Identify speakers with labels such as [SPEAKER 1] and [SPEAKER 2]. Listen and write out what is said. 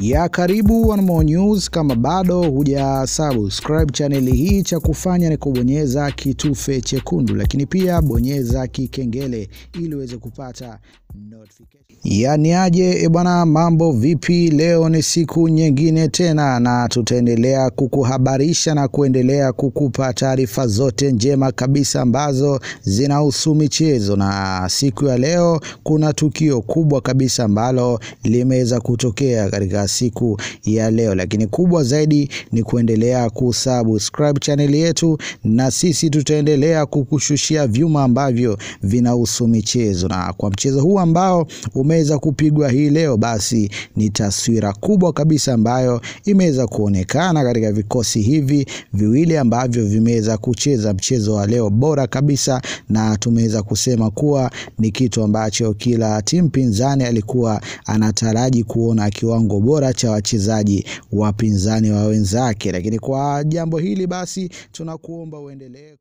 [SPEAKER 1] ya karibu One More News. Kama bado huja subscribe chaneli hii, cha kufanya ni kubonyeza kitufe chekundu, lakini pia bonyeza kikengele
[SPEAKER 2] ili uweze kupata
[SPEAKER 1] notification. Yani aje e bwana, mambo vipi? Leo ni siku nyingine tena, na tutaendelea kukuhabarisha na kuendelea kukupa taarifa zote njema kabisa ambazo zinahusu michezo, na siku ya leo kuna tukio kubwa kabisa ambalo limeweza kutokea katika siku ya leo, lakini kubwa zaidi ni kuendelea kusubscribe chaneli yetu, na sisi tutaendelea kukushushia vyuma ambavyo vinahusu michezo, na kwa mchezo huu ambao umeweza kupigwa hii leo, basi ni taswira kubwa kabisa ambayo imeweza kuonekana katika vikosi hivi viwili ambavyo vimeweza kucheza mchezo wa leo bora kabisa, na tumeweza kusema kuwa ni kitu ambacho kila timu pinzani alikuwa anataraji kuona kiwango bora bora cha wachezaji wapinzani wa wenzake, lakini kwa jambo hili basi tunakuomba uendelee